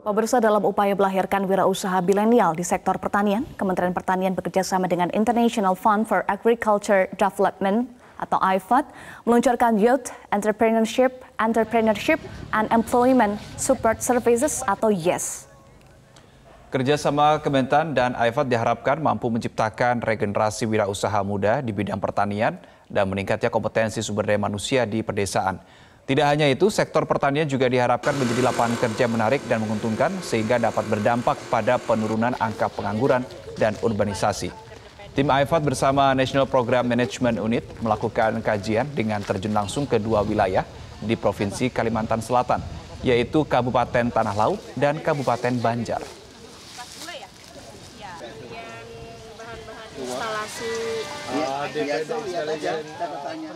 Pemirsa dalam upaya melahirkan wirausaha milenial di sektor pertanian, Kementerian Pertanian bekerjasama dengan International Fund for Agriculture Development atau IFAD meluncurkan Youth Entrepreneurship, Entrepreneurship and Employment Support Services atau YES. Kerjasama Kementan dan IFAD diharapkan mampu menciptakan regenerasi wirausaha muda di bidang pertanian dan meningkatnya kompetensi sumber daya manusia di pedesaan. Tidak hanya itu, sektor pertanian juga diharapkan menjadi lapangan kerja menarik dan menguntungkan sehingga dapat berdampak pada penurunan angka pengangguran dan urbanisasi. Tim AIFAT bersama National Program Management Unit melakukan kajian dengan terjun langsung ke dua wilayah di Provinsi Kalimantan Selatan, yaitu Kabupaten Tanah Laut dan Kabupaten Banjar. Instalasi, ya, ya, ya, ya, ya, ya, ya,